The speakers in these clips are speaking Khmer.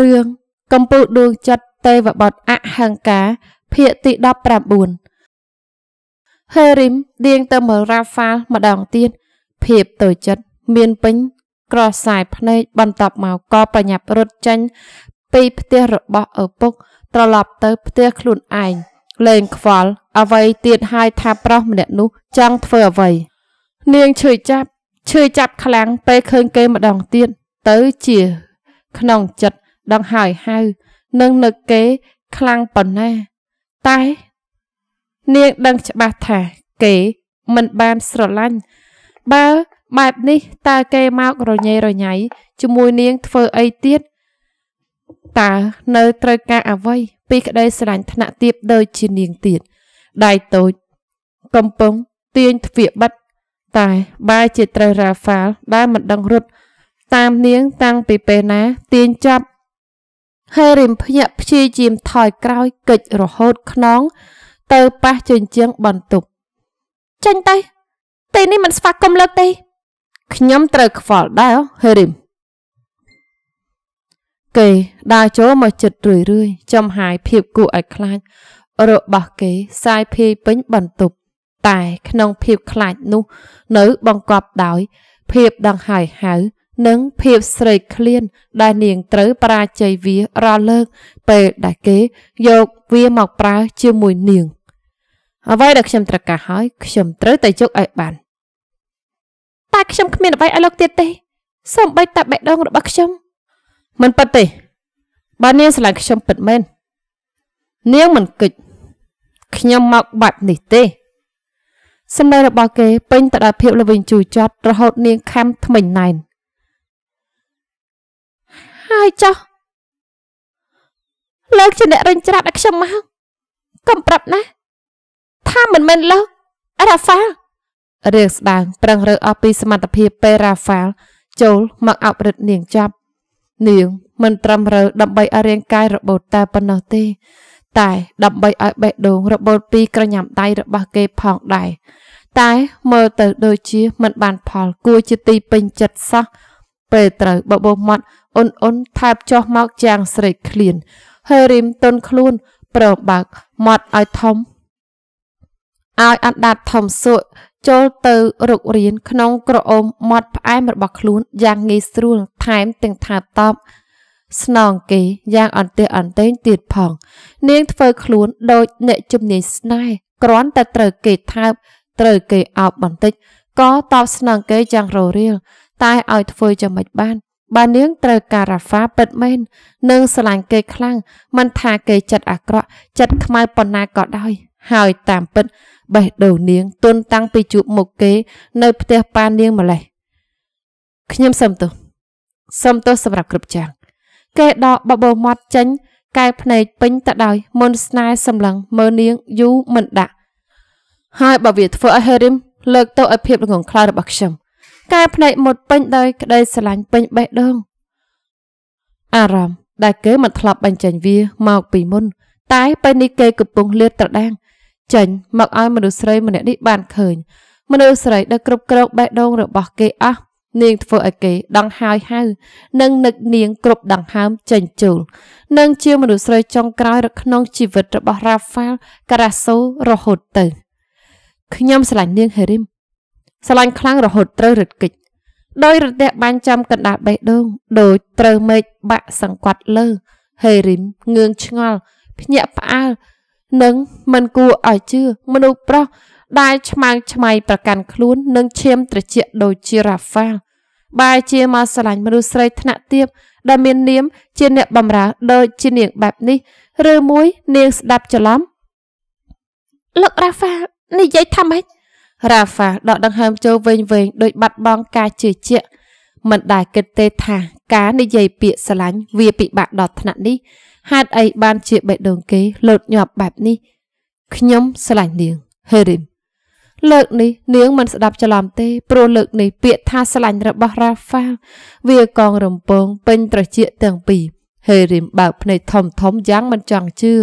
រឿងកម្ពុជាដួងចិត្តទេវបុត្រអហង្ការ ភាគទី19ហេរីមលាងទៅមើលរ៉ាហ្វាល់ម្ដងទៀតភាពតូចចិត្តមានពេញក្រសាយភ្នែកបន្ទាប់មកក៏ប្រញាប់រត់ចេញពីផ្ទះរបស់ឪពុក ត្រឡប់ទៅផ្ទះខ្លួនឯងលែងខ្វល់អ្វីទៀតហើយថាប្រុសម្នាក់នោះចង់ធ្វើអ្វី នាងឈឺចាប់ឈឺចាប់ខ្លាំងពេលឃើញគេម្ដងទៀតទៅជា ក្នុងចិត្តដងហើយហៅនឹងនឹកគេខ្លាំងប៉ុណ្ណាតែ នាងដឹងច្បាស់ថា គេមិនបានស្រឡាញ់បើបែបនេះតើគេមករញ៉េរញ៉ៃជាមួយនាងធ្វើអីទៀតតើនៅត្រូវការអ្វីពីក្តីស្រឡាញ់ថ្នាក់ទៀបដូចជានាងទៀតដៃតូច កំពុងទាញទ្វាបិទតែបែរជាត្រូវរ៉ាហ្វាល់ដែលមិនដឹងរត់ តាមនាង តាំងពីពេលណាទាញចាប់ហេរិមភៈព្យាយាមថយក្រោយ កិច្ចរហូតខ្នងទៅប៉ះជញ្ជាំងបន្ទប់ចេញទៅទីនេះមិនស្វាគមន៍លើកទេខ្ញុំត្រូវខ្វល់ដែរហេរិមគេដើរចូលមកចិត្តរឿយរឿយចំហាយភាពគួរឲ្យខ្លាចរបស់គេសាយភីពេញបន្ទប់តែ ក្នុងភាពខ្លាចនោះ នៅបង្កប់ដោយភាពដង្ហើយហៅនិងភាពស្រេកឃ្លានដែលនាងត្រូវប្រាជ័យវារាល់លើកពេលដែលគេយកវាមកប្រើជាមួយនាង អ្វីដែលខ្ញុំត្រូវការហើយខ្ញុំត្រូវតែយកឲ្យបានតែខ្ញុំគ្មានអ្វីឲ្យលោកទៀតទេសូម្បីតែបេះដូងរបស់ខ្ញុំមិនប៉ិតទេបើនាងស្រឡាញ់ខ្ញុំពិតមែននាងមិនគិតខ្ញុំមកបែបនេះទេសម្ដីរបស់គេពេញទៅដោយភាពល្វីងជូរចត់រហូតនាងខំថ្មិញណែនហើយចុះលោកជាអ្នករញច្រាតឲ្យខ្ញុំមកកុំប្រាប់ណា ថាមិនមែនលោករ៉ាហ្វាល់រឿងស្ដាងប្រឹងរើអស់ពីសមត្ថភាពពេលរ៉ាហ្វាល់ចូលមកអប់រឹតនាងចប់ នាង មិនត្រឹមរើដើម្បីឲ្យរាងកាយរបូតតែប៉ុណ្ណោះទេ តែដើម្បីឲ្យបេះដូងរបូតពីក្រញាំដៃរបស់គេផងដែរតែមើលទៅ ដូចជាមិនបានផល គួរជាទីពេញចិត្តសោះពេលត្រូវបបោមាត់អ៊ុនអ៊ុនថើបចុះមកយ៉ាងស្រេកឃ្លានហើយរីមទន់ខ្លួនប្របើកមាត់ឲ្យធំឲ្យអណ្ដាតធំសួកចូលទៅរុករៀនក្នុងក្រអូមមាត់ផ្អែមរបស់ខ្លួន យ៉ាងងាយស្រួលថែមទាំងថើបតបស្នងគេយ៉ាងអន្តេះអន្តេងទៀតផង នាងធ្វើខ្លួន ដូចអ្នកជំនាញស្នេហ៍គ្រាន់តែត្រូវគេថើបត្រូវគេអោបបន្តិចក៏តបស្នងគេយ៉ាងររាល តែឲ្យធ្វើយ៉ាងម៉េចបានបើនាងត្រូវការរ៉ាហ្វាពិតមែននឹងស្រឡាញ់គេ ខ្លាំងមិនថាគេចិត្តអាក្រក់ចិត្តខ្មៅប៉ុណ្ណាក៏ដោយ ហើយតាមពិតបេះដូងនាងទន់តាំងពីជួបមុខគេ នៅ ផ្ទះប៉ានាងម្លេះខ្ញុំសុំទោសសុំទោសសម្រាប់គ្រប់យ៉ាងគេដកបបោមាត់ចេញកែភ្នែកពេញទៅដោយមុនស្នេហ៍សម្លឹងមើលនាងយូរមិនដាក់ហើយបើវាធ្វើឲ្យហេរីមលើកទោសឲ្យភាពល្ងងខ្លៅរបស់ខ្ញុំែភ្នែកមុតពេញដោយក្តីស្រឡាញ់ពេញបេះដូងអារម្មណ៍ដែលគេមិនធ្លាប់បញ្ចេញវាមកពីមុន តែពេលនេះគេកំពុងលាតត្រដាងចេញមកឲ្យមនុស្សស្រីម្នាក់នេះបានឃើញមនុស្សស្រីដែលគ្រប់គ្រងបេះដូងរបស់គេអស់នាងធ្វើឲ្យគេដង្ហើយហៅនិងនឹកនាងគ្រប់ដង្ហើមចេញចូលនឹងជាមនុស្សស្រីចុងក្រោយក្នុងជីវិតរបស់ Rafael Carasso រហូតទៅខ្ញុំស្រឡាញ់នាង Herim ស្រឡាញ់ខ្លាំងរហូតត្រូវរត់គេចដោយរទះបាញ់ចំកណ្ដាលបេះដូងដូចត្រូវមេឃបាក់សង្កត់លើហេរីមងឿងឆ្ងល់ភ្ញាក់ផ្អើលនិងមិនគួរឲ្យជឿមនុស្សប្រុសដែលឆ្មាំងឆ្មៃប្រកាន់ខ្លួន និងឈាមត្រជាក់ដូចជារ៉ាហ្វាល់បែរជាមកស្រឡាញ់មនុស្សស្រីថ្នាក់ទាបដែលមាននាមជាអ្នកបម្រើដូចជានាងបែបនេះឬមួយនាងស្ដាប់ច្រឡំលោករ៉ាហ្វាល់និយាយថាម៉េចរ៉ាហ្វាដកដង្ហើមចូលវែងវែងដោយបាត់បង់ការជឿជាក់មិនដែលគិតទេថា ការនិយាយពាក្យស្រឡាញ់វាពិបាកដល់ថ្នាក់នេះហេតុអីបានជាបេះដូងគេ លោតញាប់បែបនេះខ្ញុំស្រឡាញ់នាងហេរីមលើកនេះនាងមិនស្ដាប់ច្រឡំទេព្រោះលើកនេះពាក្យថាស្រឡាញ់របស់រ៉ាហ្វាវាកងរំពងពេញត្រចៀកទាំងពីរហេរីមបើកភ្នែកធំធំយ៉ាងមិនចង់ជឿ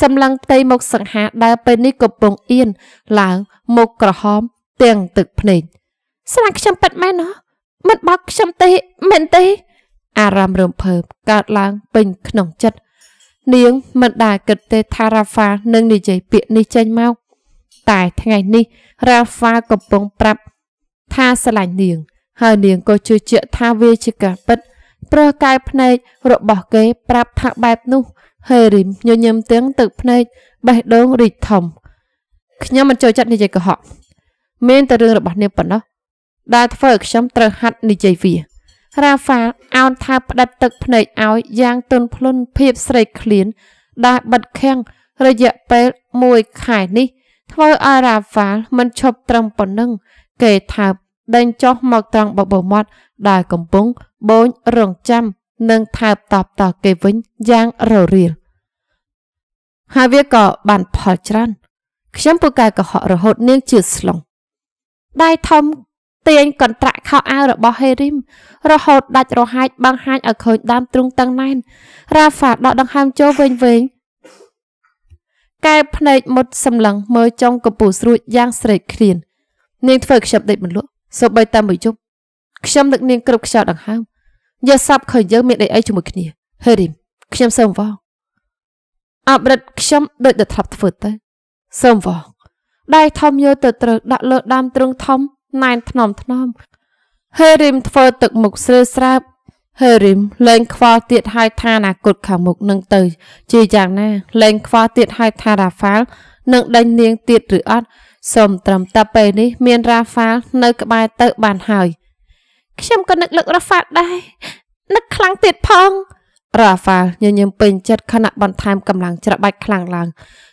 សម្លឹងផ្ទៃមុខសង្ហាដែលពេលនេះកំពុងអៀនឡើងមុខក្រហមទាំងទឹកភ្នែកស្រាខ្ញុំពិតមែនណោះមិនបោកខ្ញុំទេមែនទេអារម្មណ៍រំភើបកើតឡើងពេញក្នុងចិត្តនាងមិនដែលគិតទេថារ៉ាហ្វានឹងនិយាយពាក្យនេះចេញមកតែថ្ងៃនេះរ៉ាហ្វាកំពុងប្រាប់ថាស្រឡាញ់នាង ហើយនាងក៏ជឿជាក់ថាវាជាការពិតព្រោះកាយភ្នែករបស់គេប្រាប់ថាបែបនោះហេរីមញញឹមទាំងទឹកភ្នែកបេះដូងរីកធំខ្ញុំមិនចូលចិត្តនិយាយកុហកមានតែរឿងរបស់នាងប៉ុណ្ណោះដែលធ្វើឲ្យខ្ញុំត្រូវហាត់និយាយវារ៉ាហ្វាអោនថាផ្ដិតទឹកភ្នែកឲ្យយ៉ាងទន់ភ្លន់ភាពស្រីឃ្លានដែលបិទខាំងរយៈពេល1ខែនេះ ធ្វើឲ្យរ៉ាហ្វាមិនឈប់ត្រឹមប៉ុណ្ណឹងគេថាដេញចុះមកត្រង់បបោមាត់ដែលកំពុងបូនរងចាំនិងថើបតបតគេវិញយ៉ាងររាលហើយវាក៏បានផលច្រើនខ្ញុំពូកែកុហករហូត នាងជឿស្លុងដៃធំទាញកន្ត្រាក់ខោអាវរបស់ហេរីម រហូតដាច់រហាយបង្ហាញឲ្យឃើញដើមទ្រូងតឹងណែនរ៉ាហ្វាដកដង្ហើមចូលវែងវែងកែភ្នែកមុតសម្លឹងមើលចុងកំពូលស្រួចយ៉ាងស្រេកឃ្លាននាងធ្វើខ្ញុំដេកមិនលក់សូម្បីតែមួយយប់ខ្ញុំនឹកនាងគ្រប់ខ្យល់ដង្ហើមយកសាប់ឃើញយើងមានអីអីជាមួយគ្នាហេរីម ខ្ញុំសើងវងអបរិទ្ធខ្ញុំដូចតែធ្លាប់ធ្វើទៅសូមវងដៃធំយកទៅត្រើកដាក់លើដើមទ្រឹងធំណែនថ្នមថ្នមហេរីមធ្វើទឹកមុខស្រើស្រាប់ហេរីមលែងខ្វល់ទៀតហើយថាអនាគតខាងមុខនឹងទៅ ជាយ៉ាងណាលែងខ្វល់ទៀតហើយថារ៉ាហ្វាល់នឹងដេញនាងទៀតឬអត់សូមត្រឹមតែពេលនេះមានរ៉ាហ្វាល់នៅ ក្បែរទៅបានហើយខ្ញុំក៏នឹកលើករ៉ាហ្វាល់ដែរនឹកខ្លាំងទៀតផងរ៉ាហ្វាល់ញញឹមពេញចិត្តខណៈបន្ថែមកម្លាំងច្របាច់ខ្លាំងឡើង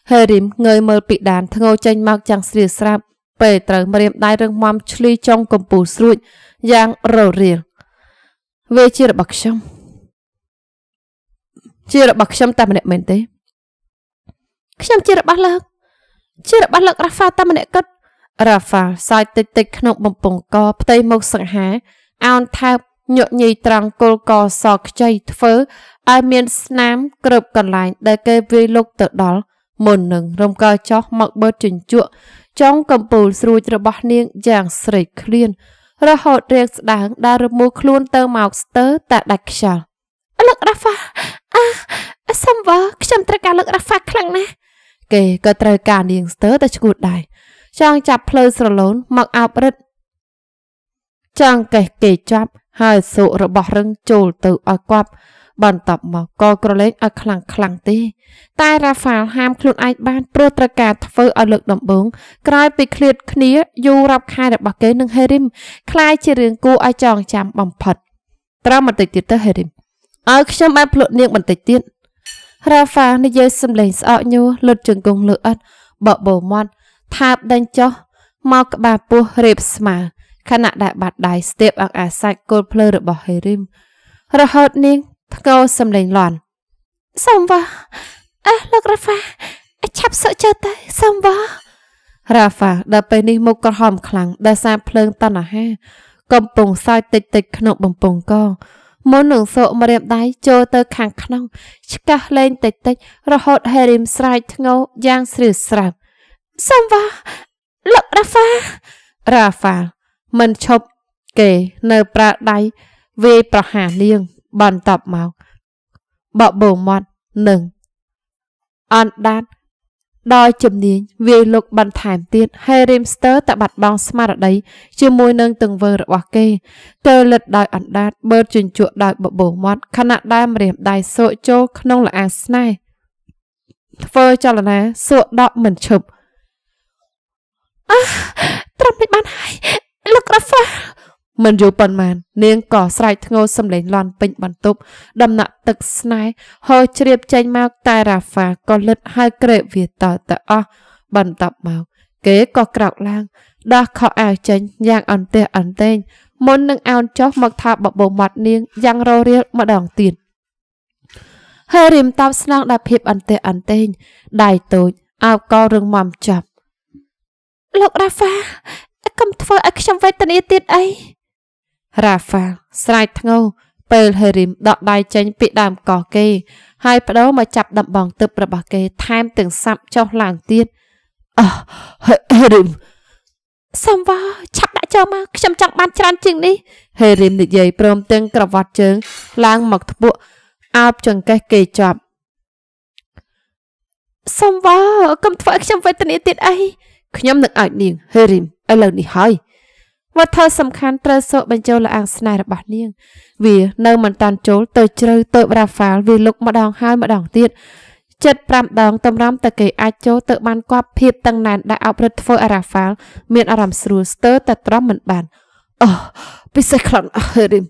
ហេរីមងើយមើលពីដានធ្ងោចេញមកយ៉ាងស្រៀលស្រាប់ពេលត្រូវម្រាមដៃរឹងមាំឆ្លីចុងកំពូលស្រួចយ៉ាងររៀលវាជារបស់ខ្ញុំជារបស់ខ្ញុំតែម្នាក់មែនទេខ្ញុំជារបស់លោកជារបស់លោករ៉ាហ្វាល់តែម្នាក់គិតរ៉ាហ្វាល់សាយតិចតិចក្នុងបំពង់កផ្ទៃមុខសង្ហាអោនថើបញក់ញីត្រង់គល់កសខ្ចីធ្វើឲ្យមានស្នាមគ្រប់កន្លែង ដែលគេវាយលុកទៅដល់មុននឹងរំកើចោះមកបឺតជញ្ជក់ចុងកំពូលស្រួចរបស់នាងយ៉ាងស្រេកឃ្លានរហូតរាងស្ដាងដែលរមូរខ្លួនទៅមកស្ទើរតែដាច់ខ្យល់លោករ៉ាហ្វាអាសំវ៉ាខ្ញុំត្រូវការលោករ៉ាហ្វាខ្លាំងណាស់គេក៏ត្រូវការនាងស្ទើរតែឈួតដែរចង់ចាប់ផ្លូវស្រលូនមកអោបរឹតចង់កេះគេចាប់ហើយសុរបស់រឹងចូលទៅឲ្យគប់បន្ទាប់មកក៏ក្រឡេកឲ្យខ្លាំងខ្លាំងទេ តែរ៉ាហ្វាល់ហាមខ្លួនឯងបានព្រោះត្រូវការធ្វើឲ្យលើកដំបងក្រោយពីឃ្លាតគ្នាយូររាប់ខែរបស់គេនឹងហេរីមคล้ายជារឿងគួរឲ្យចងចាំបំផុតត្រឹមបន្តិចទៀតទៅហេរីមឲ្យខ្ញុំបានភ្លក់នាងបន្តិចទៀតរ៉ាហ្វានិយាយសំឡេងស្អកញួរលុតជង្គង់លើអត់បបោមាត់ថាបដេញចុះមកក្បាលពោះរៀបស្មើខណៈដែលបាត់ដៃស្ទាបអង្អាសាច់គោលភ្លើរបស់ហេរីមរហូតនាងថ្កោសំលេងលន់សំវ៉ាអេលោករ៉ាហ្វាឆាប់សុខចិត្តទៅសំវ៉ារ៉ាហ្វាដល់ពេលនេះមុខក្រហមខ្លាំងដោយសារភ្លើងតណ្ហាកំពុងសើចតិចតិច ក្នុងបំពង់កងមុននឹងសោកម្រាមដៃចូលទៅ ខាងក្នុងឆ្កាស់លេងតិចតិច រហូតហេរីមស្រែកធ្ងោយ៉ាងស្រឿស្រាប់សំវ៉ាលោករ៉ាហ្វារ៉ាហ្វាមិនឈប់គេនៅប្រើដៃវាយប្រហារនាងបន្តមកបបោមាត់នឹងអនដាតដោយជំនាញវាយលុកបន្ថែមទៀតហេរីមស្ទ័រតបាត់បង់ស្មារតីជាមួយនឹងទង្វើរបស់គេ ទៅលិតដោយអណ្ដាតបឺតជញ្ជក់ដោយបបោមាត់ខណៈដែលម្រាមដៃសោកចូលក្នុងលអាស្នេហ៍ធ្វើចលនាសួរដកមិនឈប់អះត្រឹមនេះបានហើយ Telegrapher មិនយូរប៉ុន្មាននាងក៏ស្រែកធ្ងោសំឡេងលាន់ពេញបន្ទប់ដំណក់ទឹកស្នេហ៍ហូរជ្រាបចេញមកតែរ៉ាហ្វាក៏លឹតហើយក្រេបវាតទៅអស់បន្ទាប់មកគេក៏ក្រោកឡើង ដោះខោអាវចេញយ៉ាងអន្ទះអន្ទែងមុននឹងអោនចុះមកថាបបោមាត់នាងយ៉ាងររៀលម្ដងទៀតហើយរៀមតបស្នង ដល់ភាពអន្ទះអន្ទែងដៃតូចអោបកោរឹងមមចាប់លោករ៉ាហ្វាកុំធ្វើឲ្យខ្ញុំវេទនាទៀតអីរ៉ាហ្វាស្រែកធ្ងោពេលហេរីមដកដៃចេញពីដើមកោះគេហើយបដូរមកចាប់ដំបងទឹករបស់គេ ថែមទាំងសាប់ចុះឡើងទៀតអោះហេរីមសំវ៉ាឆាប់ដាក់ចូលមកខ្ញុំចង់បានច្រើន ជាងនេះហេរីមនិយាយព្រមទាំងក្រវ៉ាត់ជើង ឡើងមកធ្ពក់អោបចង្កេះគេជាប់សំវ៉ាកុំធ្វើឲ្យខ្ញុំវេទនាទៀតអីខ្ញុំនឹងឲ្យនាងហេរីមឥឡូវនេះហើយវត្ថុសំខាន់ត្រូវសូកបញ្ចូលលអាងស្នេហ៍របស់នាង វានៅមិនតាន់ចូលទៅជ្រៅទៅរ៉ាហ្វាល់វាលុកម្ដងហើយម្ដងទៀតចិត្ត5ដងតម្រាំតែគេអាចចូលទៅបានគប់ភាពតឹងណែនដែលអប់រត់ធ្វើអារ៉ាហ្វាល់មានអារម្មណ៍ស្រួលស្ទើរតែត្រមមិនបានអូពិសេសខ្លាំងហេរីម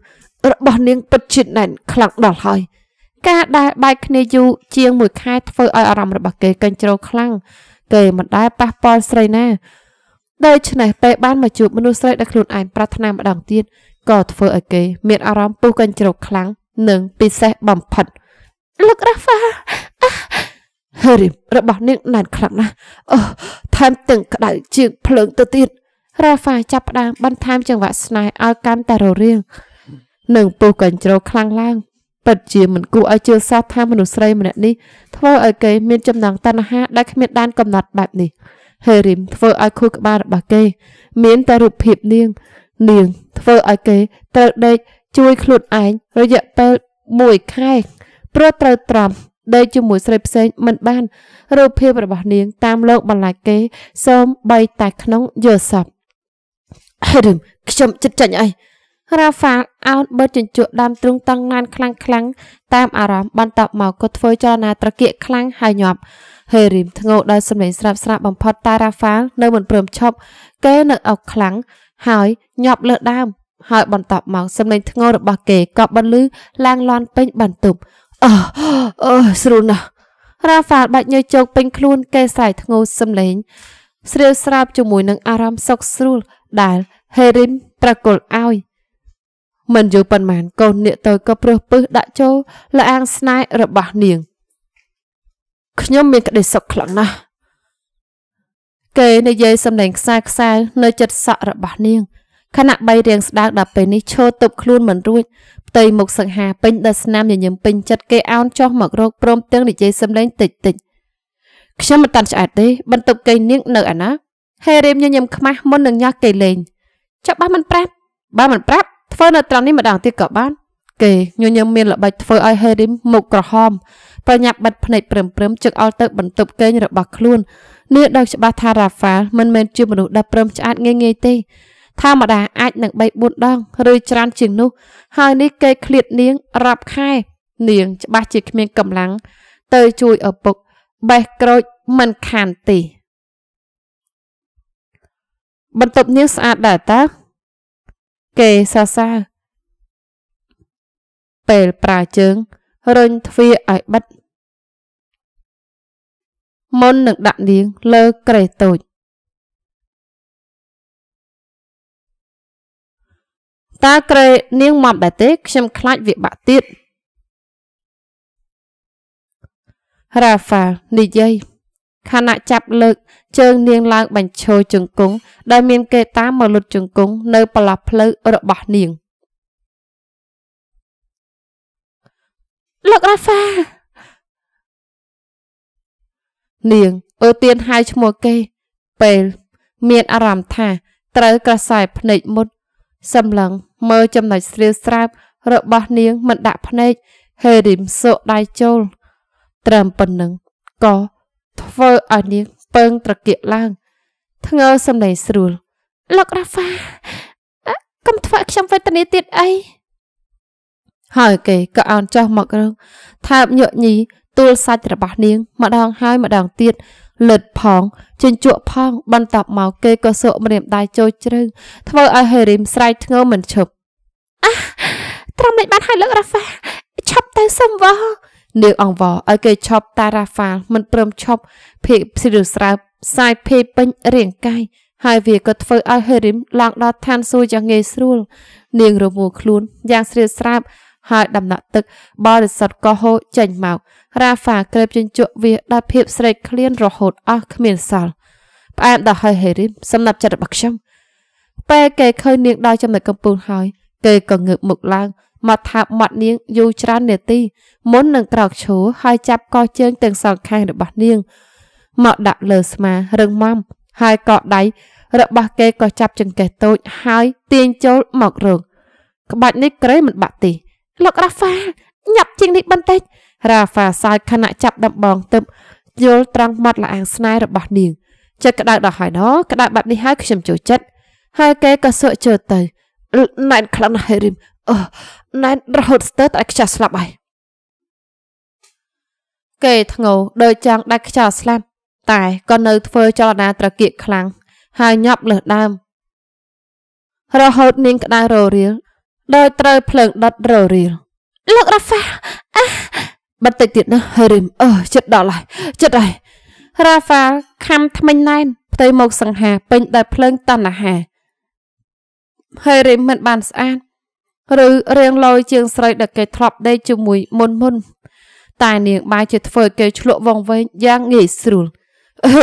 របស់នាងពិតជាណែនខ្លាំងដល់ហើយការដែលបែកគ្នាយូរជាងមួយខែធ្វើឲ្យអារម្មណ៍របស់គេកញ្ជ្រោលខ្លាំងទេមិនដែលប៉ះពាល់ស្រីណាដូច្នេះពេលបានមកជួបមនុស្សស្រីដែលខ្លួនឯងប្រាថ្នាម្ដងទៀតក៏ធ្វើឲ្យគេ មានអារម្មណ៍ពុះកញ្ជ្រោកខ្លាំងនិងពិសេសបំផិតលោករ៉ាហ្វាហើយរបស់នាងណែនខ្លាំងណាស់អូថែមទាំងក្តៅជាងភ្លើងទៅទៀតរ៉ាហ្វាចាប់ផ្ដើមបន្ថែមចង្វាក់ស្នេហ៍ឲ្យកាន់តែររាងនិងពុះកញ្ជ្រោកខ្លាំងឡើងពិតជាមិនគួរឲ្យជឿសោះថាមនុស្សស្រីម្នាក់នេះធ្វើឲ្យគេមានចំណងតណ្ហាដែលគ្មានដែនកំណត់បែបនេះហេរីមធ្វើឲ្យខួរក្បាលរបស់គេ មាន តែរូបភាពនាង នាង ធ្វើឲ្យគេត្រូវដេកជួយខ្លួនឯងរយៈពេល1ខែព្រោះត្រូវត្រាំដេកជាមួយស្រីផ្សេងមិនបាន រូបភាពរបស់នាងតាមលោកបន្លាគេសូមបីតែក្នុងយល់សពហេរីមខ្ញុំចិត្តចាញ់អីរ៉ាហ្វាអោនបឺតជញ្ជក់ដើមទ្រូងតឹងណានខ្លាំងខ្លាំងតាមអារម្មណ៍បន្តមកក៏ធ្វើចលនាត្រគាកខ្លាំងហើយញាប់ហេរីមធ្ងោដោយសម្លេងស្រាប់ស្រាប់បំផុតតែរ៉ាហ្វានៅមិនព្រមឈប់គេនៅអោខ្លាំងហើយញាប់លើដើម ហើយបន្តមកសម្លេងធ្ងោរបស់គេក៏បន្លឺឡើងលាន់ពេញបន្ទប់អឺអឺស្រួលណាស់រ៉ាហ្វាបាច់ញើជោកពេញខ្លួនគេស្រែកធ្ងោសម្លេងស្រាវស្រាវជាមួយនឹងអារម្មណ៍សុខស្រួលដែលហេរីមប្រកុលឲ្យមិនយូរប៉ុន្មានកូននាគតូចក៏ព្រឹសពឹសដាក់ចូលលអាង ស្នេហ៍របស់នាងខ្ញុំមានក្តីសុខខ្លាំងណាស់គេនិយាយសំឡេងខ្សែខ្សៅនៅចិត្តសក់របស់នាងខណៈបីរៀងស្ដាវដល់ពេលនេះឈរទប់ខ្លួនមិនរួចផ្ទៃមុខសង្ហា ពេញដល់ស្នាមញញឹមពេញចិត្តគេអោនចុះមករកព្រមទាំងនិយាយសំឡេងតិចតិចខ្ញុំមិនតាន់ឆ្អែតទេ បន្ទប់គេនាងនៅអាណា ហេរីមញញឹមខ្មាស់មុននឹងញ៉ាស់គេលេងចាប់បើមិនប្រាប់បើមិនប្រាប់ធ្វើនៅត្រង់នេះម្ដងទៀតក៏បានគេញញឹមមានល្បិចធ្វើឲ្យហេរីមមុខក្រហមប្រញាប់បិទភ្នែកព្រមព្រមជឹកអល់ទៅបន្ទប់គេងរបស់ខ្លួននាងដឹងច្បាស់ថារ៉ាហ្វាល់មិនមែនជាមនុស្សដែលព្រមឆ្អាតងាយងាយទេធម្មតាអាចនឹង3 4ដងឬច្រើនជាងនោះហើយនេះគេឃ្លាតនាង រាប់ខែ នាង ច្បាស់ជាគ្មានកម្លាំងទៅជួយឪពុកបេះក្រូចមិនខានទេបន្ទប់នាងស្អាតដែរតើគេសរសើរពេលប្រើជើងរញទ្វារឲ្យបិទមុននឹងដាក់នាង លើក្រេះតូចតើក្រេនាងមកដែរទេខ្ញុំខ្លាចវាបាក់ទៀតរ៉ាហ្វានិយាយខណៈចាប់លើក ជើងនាងឡើង បញ្ឈរជង្គង់ដែលមានគេតាមមកលុតជង្គង់នៅប្រឡោះផ្លូវរបស់នាងលោករ៉ាហ្វានាងអឺទៀនហៅឈ្មោះគេពេល មាន អារម្មណ៍ថា ត្រូវក្រសែភ្នែកមុតសម្លឹង មើលចំណុចស្រាលស្រាបរបស់នាងមិនដាក់ភ្នែកហេរីមសូដៃចូល ត្រឹមប៉ុណ្្នឹងក៏ធ្វើឲ្យនាងពើងត្រគាកឡើងធ្ងើសំឡេងស្រួលលោករ៉ាហ្វាកុំធ្វើខ្ញុំវេទនាទៀតអីហើយគេក៏អោនចោះមករងថាបញក់ញីទួលសាច់របស់នាងម្ដងហើយម្ដងទៀតលិតផងជញ្ជក់ផងបន្ទាប់មកគេក៏សក់ម្រាមដៃចូលជ្រឹងធ្វើឲ្យហេរីមស្រែកធ្ងរមិនឈប់អាត្រង់នេះបានហើយលោករ៉ាហ្វាឈប់ទៅសុំវោនាងអង្វរឲ្យគេឈប់តារ៉ាហ្វាលមិន ព្រមឈប់ភេកស៊ីរស្រោបសាយភេពេញរាងកាយហើយវាក៏ធ្វើឲ្យហេរីមឡើងដល់ឋានសួគ៌យ៉ាងងាយស្រួល នាងរមួលខ្លួនយ៉ាងស្រៀតស្រាប់ហើយដំណក់ទឹកបរិសុទ្ធក៏ហូរចេញមករ៉ាហ្វាក្រេបជញ្ជក់វាដល់ភាពស្រេកឃ្លានរហូតអស់គ្មានសល់ផ្អែមដល់ហើយហេរីមសំណាប់ចិត្តរបស់ខ្ញុំពេលគេឃើញនាងដល់ចំណុចកំពូលហើយគេក៏ងើបមុខឡើងមកថាបមាត់នាងយូរច្រើននាទីមុននឹងក្រោកឈរហើយចាប់កជើងទាំងសងខាងរបស់នាង មកដាក់លើស្មារឹងម៉មហើយកដៃរបស់គេក៏ចាប់ចង្កេះតូចហើយទាញចូលមករងក្បាច់នេះក្រៃមិនបាក់ទេលោករ៉ាហ្វាញាប់ជាងនេះបន្តិចរ៉ាហ្វាសើចខណៈចាប់ដំបងទឹកយល់ត្រង់មាត់លអាងស្នេហ៍របស់នាងចិត្តក្តៅដល់ហើយណោះក្តៅបាត់នេះហើយខ្ញុំចូលចិត្តហើយគេក៏សក់ជើទៅណែនខ្លាំងណាស់ហើយរីមអឺណែនរហូតស្ទើរតែខ្ចាស់ស្លាប់ហើយគេធ្ងោដូចចង់ដាច់ខ្យល់ស្លាប់តែក៏នៅធ្វើចលនាត្រកៀកខ្លាំងហើយញាប់លើសដើម រហូតនាងក្តៅររៀលដោយត្រូវភ្លើងដុតររៀលលោករ៉ាហ្វាអាបន្តិចទៀតណាហើយរឹមអឺចិត្តដល់ហើយចិត្តហើយរ៉ាហ្វាខំថ្មិញណែនផ្ទៃមុខសង្ហាពេញដោយភ្លើងតណ្ហាហើយរឹមមិន បានស្អាតឬរៀងលយជាងស្រីដែលគេធ្លាប់ដេកជាមួយមុនមុនតែនាងបែរជាធ្វើឲ្យគេ ឆ្លក់វងវែងយ៉ាងងាយស្រួល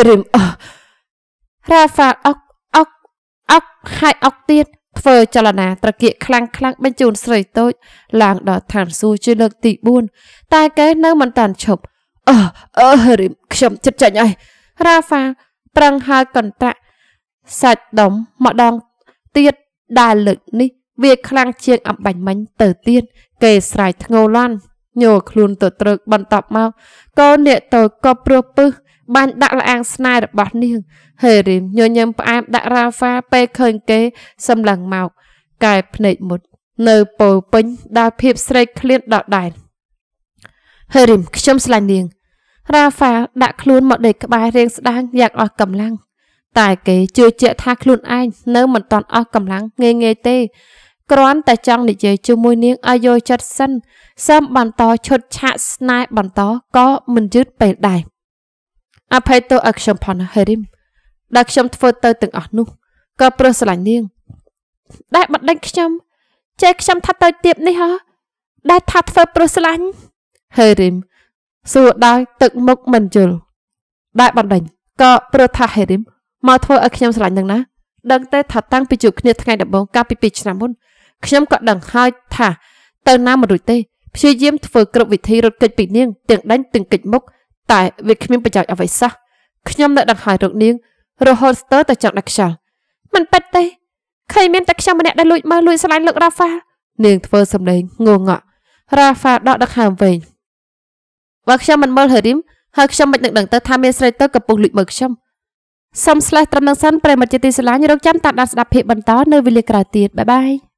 រិមអរ៉ាហ្វាអុកអុកអុកហើយអុកទៀតធ្វើចលនាត្រគាកខ្លាំងខ្លាំងបញ្ជូនស្រីតូច ឡើងដល់ឋានសួគ៌ជាលើកទី4តែគេនៅមិនតាន់ឈប់អឺអឺរិមខ្ញុំចិត្តចាញ់ហើយរ៉ាហ្វាប្រឹងហើយកន្ត្រាក់សាច់ដុំម្ដងទៀតដែលលើកនេះវាខ្លាំងជាងអំបាញ់មិញទៅទៀតគេស្រ័យធ្ងោលាន់ញោខ្លួនទៅត្រឹកបន្តមកកូនអ្នកតូចក៏ព្រោះពឹសបានដាក់លអាង ស្នេហ៍របស់នាងហេរីមញញឹមផ្អែមដាក់រ៉ាហ្វាពេលឃើញគេសម្លឹងមកកែភ្នែកមុតនៅពោពេញដល់ភាពស្រេកឃ្លានដល់ដែរហេរីមខ្ញុំស្លាញ់នាងរ៉ាហ្វាដាក់ខ្លួនមកដេកក្បែររៀងស្ដាងយ៉ាងអស់កម្លាំង តែគេជឿជាក់ថាខ្លួនឯងនៅមិនទាន់អស់កម្លាំងងាយងាយទេគ្រាន់តែចង់និយាយជាមួយនាងឲ្យយល់ចិត្តសិនសើមបន្តឈុតឆាកស្នេហ៍បន្តក៏មិនយឺតពេលដែរអភ័យទោសឲ្យខ្ញុំផនហេរីមដែលខ្ញុំធ្វើទៅទាំងអស់នោះក៏ព្រោះស្រឡាញ់នាង ដែលបដិញខ្ញុំចេះខ្ញុំថាទៅទៀតនេះហ៎ដែលថាធ្វើព្រោះស្រឡាញ់ហេរីមសួរដោយទឹកមុខមិនយល់ដែលបណ្ដិញក៏ព្រោះថាហេរីមមកធ្វើឲ្យខ្ញុំស្រឡាញ់នឹងណាដឹងទេថាតាំងពីជួបគ្នាថ្ងៃដំបូងកាលពី2ឆ្នាំមុនខ្ញុំក៏ដឹងហើយថា ទៅណាមិនរួចទេព្យាយាមធ្វើគ្រប់វិធីរត់គេចពីនាងទាំងដេញទាំងគេចមុខតែវាគ្មានប្រយោជន៍អ្វីសោះខ្ញុំនៅដង្ហែរោគនាងរហូតស្ទើរតែចង់ដាច់ខ្យល់មិនប៉ិតទេឃើញមានតែខ្ញុំម្នាក់ដែលលួចមើលលួចស្លាញ់លើករ៉ាហ្វានាងធ្វើសម្លេងងងក់រ៉ាហ្វាដកដង្ហើមវិញបើខ្ញុំមិនមើលហេរីមហើយខ្ញុំមិននឹងដឹងទៅថាមានស្រីទៅកំពុងលួចមើលខ្ញុំសំស្លេះត្រឹមនឹងសិនប្រិមត្តជាទីស្រឡាញ់រកចាំតាមដានស្ដាប់ភាពបន្តនៅវេលាក្រោយទៀតបាយបាយ